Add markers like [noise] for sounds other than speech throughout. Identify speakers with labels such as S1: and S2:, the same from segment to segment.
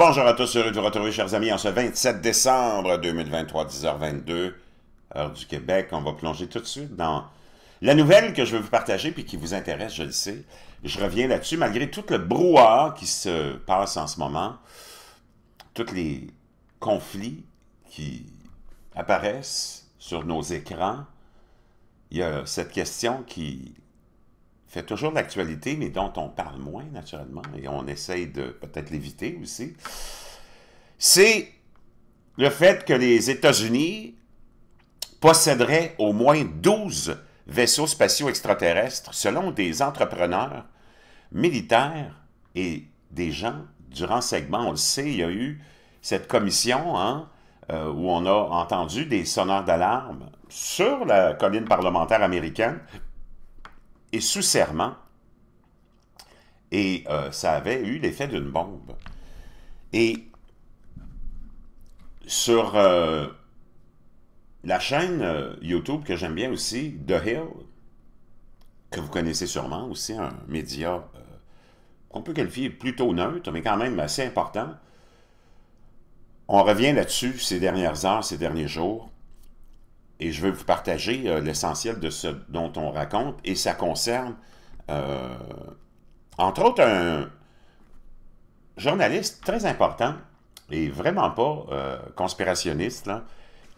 S1: bonjour à tous, heureux de vous retrouver, chers amis, en ce 27 décembre 2023, 10h22, heure du Québec. On va plonger tout de suite dans la nouvelle que je veux vous partager puis qui vous intéresse, je le sais. Je reviens là-dessus, malgré tout le brouhaha qui se passe en ce moment, tous les conflits qui apparaissent sur nos écrans, il y a cette question qui fait toujours l'actualité, mais dont on parle moins, naturellement, et on essaye de peut-être l'éviter aussi, c'est le fait que les États-Unis posséderaient au moins 12 vaisseaux spatiaux extraterrestres, selon des entrepreneurs militaires et des gens du renseignement. On le sait, il y a eu cette commission hein, euh, où on a entendu des sonneurs d'alarme sur la colline parlementaire américaine et sous serment, et euh, ça avait eu l'effet d'une bombe. Et sur euh, la chaîne euh, YouTube que j'aime bien aussi, The Hill, que vous connaissez sûrement, aussi un média qu'on peut qualifier plutôt neutre, mais quand même assez important. On revient là-dessus ces dernières heures, ces derniers jours. Et je veux vous partager euh, l'essentiel de ce dont on raconte, et ça concerne, euh, entre autres, un journaliste très important, et vraiment pas euh, conspirationniste,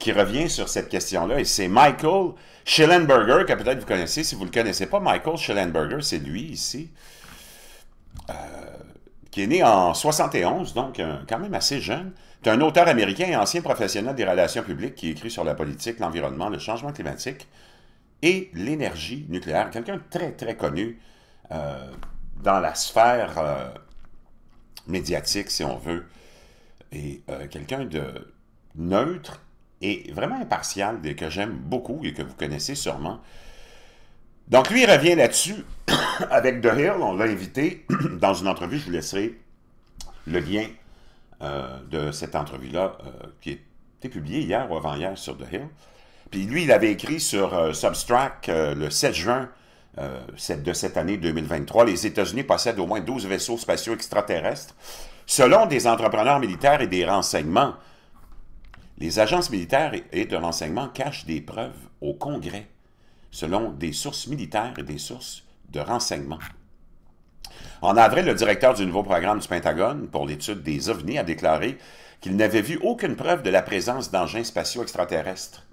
S1: qui revient sur cette question-là, et c'est Michael Schellenberger, que peut-être vous connaissez, si vous ne le connaissez pas, Michael Schellenberger, c'est lui ici. Euh, qui est né en 71, donc euh, quand même assez jeune. C'est un auteur américain et ancien professionnel des relations publiques qui écrit sur la politique, l'environnement, le changement climatique et l'énergie nucléaire. Quelqu'un très, très connu euh, dans la sphère euh, médiatique, si on veut, et quelqu'un de neutre et vraiment impartial, que j'aime beaucoup et que vous connaissez sûrement. Donc, lui, il revient là-dessus [coughs] avec The Hill. On l'a invité [coughs] dans une entrevue. Je vous laisserai le lien euh, de cette entrevue-là euh, qui a été publiée hier ou avant-hier sur The Hill. Puis lui, il avait écrit sur euh, Substract le 7 juin de cette année 2023, les États-Unis possèdent au moins 12 vaisseaux spatiaux extraterrestres. Selon des entrepreneurs militaires et des renseignements, les agences militaires et de renseignement cachent des preuves au Congrès selon des sources militaires et des sources de renseignement. En avril, le directeur du nouveau programme du Pentagone pour l'étude des ovnis a déclaré qu'il n'avait vu aucune preuve de la présence d'engins spatiaux extraterrestres.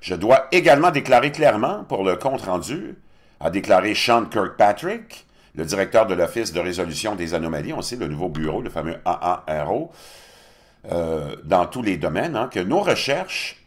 S1: Je dois également déclarer clairement, pour le compte rendu, a déclaré Sean Kirkpatrick, le directeur de l'Office de résolution des anomalies, on sait, le nouveau bureau, le fameux AARO, euh, dans tous les domaines, hein, que nos recherches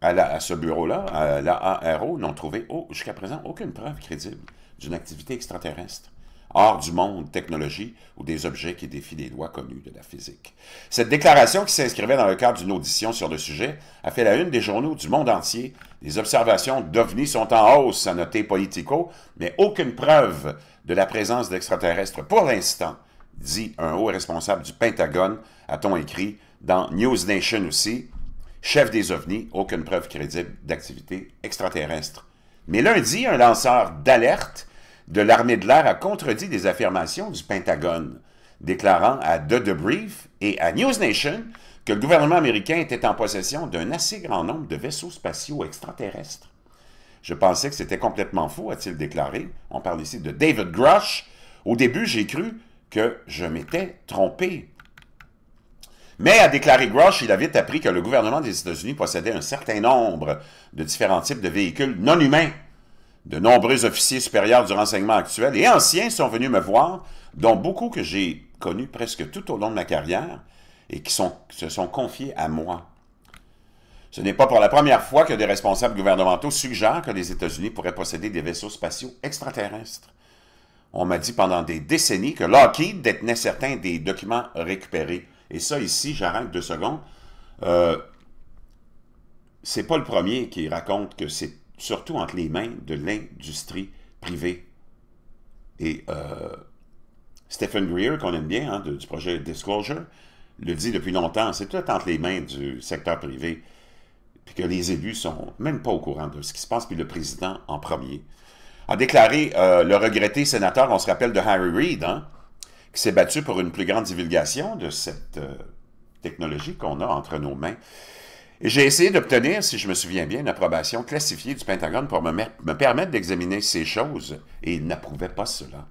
S1: à, ce bureau-là, à l'AARO, n'ont trouvé jusqu'à présent aucune preuve crédible d'une activité extraterrestre hors du monde, technologie ou des objets qui défient les lois connues de la physique. Cette déclaration qui s'inscrivait dans le cadre d'une audition sur le sujet a fait la une des journaux du monde entier. Les observations d'OVNI sont en hausse, à noté Politico, mais aucune preuve de la présence d'extraterrestres pour l'instant, dit un haut responsable du Pentagone, a-t-on écrit dans News Nation aussi, chef des ovnis, aucune preuve crédible d'activité extraterrestre. Mais lundi, un lanceur d'alerte de l'armée de l'air a contredit des affirmations du Pentagone, déclarant à The Debrief et à News Nation que le gouvernement américain était en possession d'un assez grand nombre de vaisseaux spatiaux extraterrestres. Je pensais que c'était complètement faux, a-t-il déclaré. On parle ici de David Grush. Au début, j'ai cru que je m'étais trompé. Mais, a déclaré Grosh, il a vite appris que le gouvernement des États-Unis possédait un certain nombre de différents types de véhicules non humains. De nombreux officiers supérieurs du renseignement actuel et anciens sont venus me voir, dont beaucoup que j'ai connus presque tout au long de ma carrière et qui se sont confiés à moi. Ce n'est pas pour la première fois que des responsables gouvernementaux suggèrent que les États-Unis pourraient posséder des vaisseaux spatiaux extraterrestres. On m'a dit pendant des décennies que Lockheed détenait certains des documents récupérés et ça, ici, j'arrête deux secondes. Euh, c'est pas le premier qui raconte que c'est surtout entre les mains de l'industrie privée. Et euh, Stephen Greer, qu'on aime bien, hein, du projet Disclosure, le dit depuis longtemps, c'est tout entre les mains du secteur privé, puis que les élus sont même pas au courant de ce qui se passe, puis le président en premier. A déclaré euh, le regretté sénateur, on se rappelle de Harry Reid, hein, s'est battu pour une plus grande divulgation de cette euh, technologie qu'on a entre nos mains. Et j'ai essayé d'obtenir, si je me souviens bien, une approbation classifiée du Pentagone pour me, me permettre d'examiner ces choses, et il n'approuvait pas cela.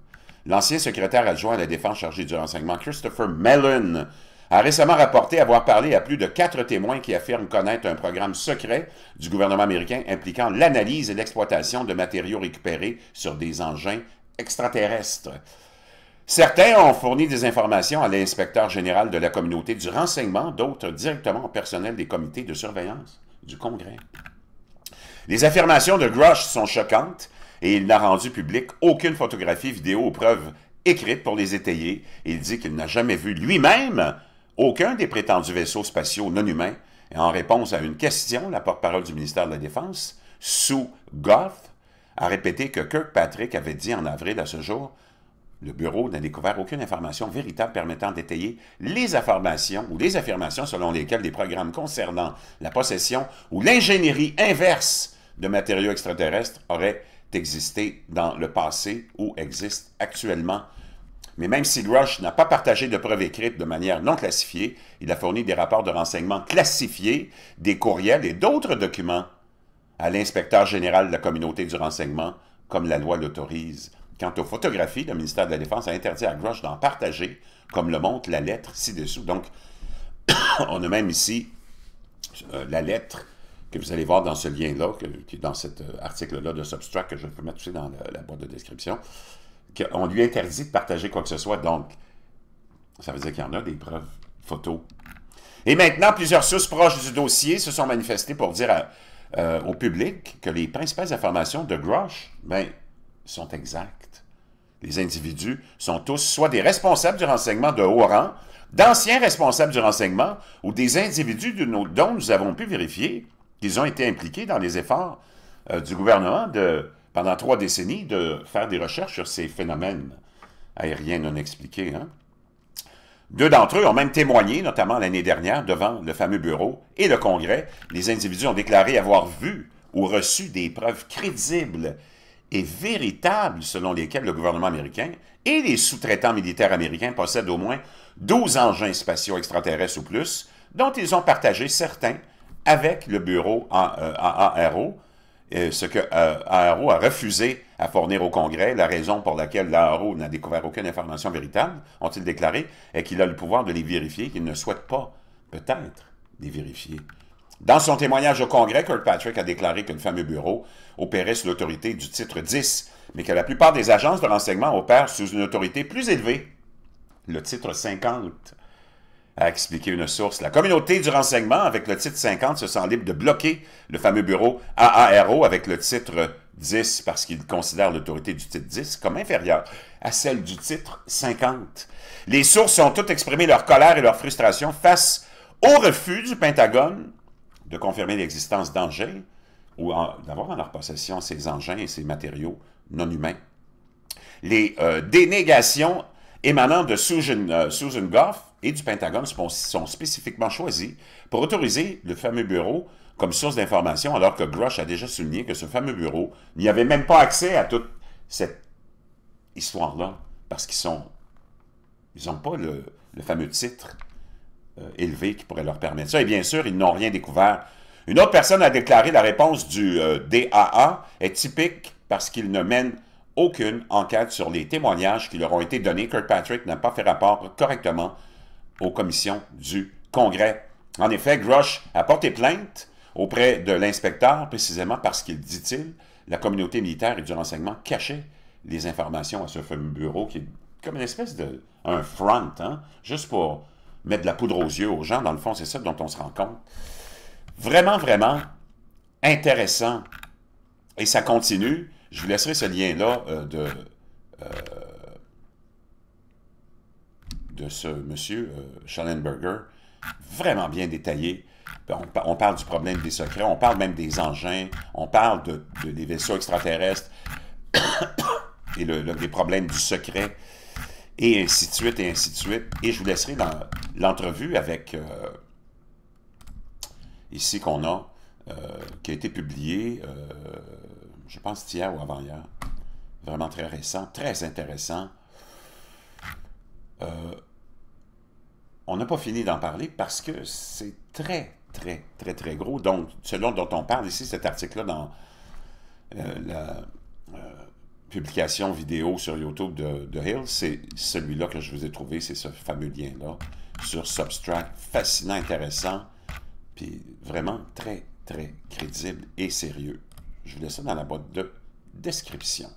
S1: L'ancien secrétaire adjoint à la Défense chargé du renseignement, Christopher Mellon, a récemment rapporté avoir parlé à plus de quatre témoins qui affirment connaître un programme secret du gouvernement américain impliquant l'analyse et l'exploitation de matériaux récupérés sur des engins extraterrestres. Certains ont fourni des informations à l'inspecteur général de la communauté du renseignement, d'autres directement au personnel des comités de surveillance du Congrès. Les affirmations de Grush sont choquantes et il n'a rendu public aucune photographie, vidéo ou preuve écrite pour les étayer. Il dit qu'il n'a jamais vu lui-même aucun des prétendus vaisseaux spatiaux non humains. Et en réponse à une question, la porte-parole du ministère de la Défense, Sue Goff, a répété que Kirkpatrick avait dit en avril à ce jour le bureau n'a découvert aucune information véritable permettant d'étayer les affirmations ou les affirmations selon lesquelles des programmes concernant la possession ou l'ingénierie inverse de matériaux extraterrestres auraient existé dans le passé ou existent actuellement. Mais même si Rush n'a pas partagé de preuves écrites de manière non classifiée, il a fourni des rapports de renseignement classifiés, des courriels et d'autres documents à l'inspecteur général de la communauté du renseignement, comme la loi l'autorise, Quant aux photographies, le ministère de la Défense a interdit à Grush d'en partager, comme le montre la lettre ci-dessous. Donc, [coughs] on a même ici euh, la lettre que vous allez voir dans ce lien-là, qui est dans cet euh, article-là de Substract, que je peux mettre aussi dans la, boîte de description, On lui interdit de partager quoi que ce soit. Donc, ça veut dire qu'il y en a des preuves photos. Et maintenant, plusieurs sources proches du dossier se sont manifestées pour dire euh, au public que les principales informations de Grosh ben, sont exactes les individus sont tous soit des responsables du renseignement de haut rang, d'anciens responsables du renseignement ou des individus dont nous avons pu vérifier qu'ils ont été impliqués dans les efforts euh, du gouvernement de, pendant trois décennies de faire des recherches sur ces phénomènes aériens non expliqués. Hein. Deux d'entre eux ont même témoigné, notamment l'année dernière, devant le fameux bureau et le Congrès. Les individus ont déclaré avoir vu ou reçu des preuves crédibles et véritable selon lesquels le gouvernement américain et les sous-traitants militaires américains possèdent au moins 12 engins spatiaux extraterrestres ou plus, dont ils ont partagé certains avec le bureau AARO, euh, euh, ce que euh, AARO a refusé à fournir au Congrès, la raison pour laquelle l'AARO n'a découvert aucune information véritable, ont-ils déclaré, est qu'il a le pouvoir de les vérifier, qu'il ne souhaite pas, peut-être, les vérifier. Dans son témoignage au Congrès, Kirkpatrick a déclaré qu'un fameux bureau opérait sous l'autorité du titre 10, mais que la plupart des agences de renseignement opèrent sous une autorité plus élevée, le titre 50 a expliqué une source. La communauté du renseignement, avec le titre 50, se sent libre de bloquer le fameux bureau AARO avec le titre 10 parce qu'il considère l'autorité du titre 10 comme inférieure à celle du titre 50. Les sources ont toutes exprimé leur colère et leur frustration face au refus du Pentagone de confirmer l'existence d'engins ou d'avoir en leur possession ces engins et ces matériaux non humains. Les euh, dénégations émanant de Susan, euh, Goff et du Pentagone sont, spécifiquement choisies pour autoriser le fameux bureau comme source d'information, alors que Grush a déjà souligné que ce fameux bureau n'y avait même pas accès à toute cette histoire-là, parce qu'ils n'ont pas le fameux titre euh, élevés qui pourraient leur permettre ça. Et bien sûr, ils n'ont rien découvert. Une autre personne a déclaré la réponse du euh, DAA est typique parce qu'il ne mène aucune enquête sur les témoignages qui leur ont été donnés. Kirkpatrick n'a pas fait rapport correctement aux commissions du Congrès. En effet, Grush a porté plainte auprès de l'inspecteur, précisément parce qu'il, dit-il, la communauté militaire et du renseignement cachait les informations à ce fameux bureau qui est comme une espèce de un front, hein, juste pour mettre de la poudre aux yeux aux gens. Dans le fond, c'est ça dont on se rend compte. Vraiment, vraiment intéressant. Et ça continue. Je vous laisserai ce lien-là euh, de, euh, de ce monsieur euh, Schellenberger. Vraiment bien détaillé. Ben, on, parle du problème des secrets, on parle même des engins, on parle de, des vaisseaux extraterrestres [coughs] et le, des problèmes du secret, et ainsi de suite, et ainsi de suite. Et je vous laisserai dans, l'entrevue avec... Euh, ici qu'on a, euh, qui a été publiée, euh, je pense, hier ou avant-hier. Vraiment très récent, très intéressant. on n'a pas fini d'en parler parce que c'est très, très, très, très gros. Donc, selon dont on parle ici, cet article-là dans la, publication vidéo sur YouTube de, Hill, c'est celui-là que je vous ai trouvé, c'est ce fameux lien-là sur Substract. Fascinant, intéressant, puis vraiment très, très crédible et sérieux. Je vous laisse ça dans la boîte de description.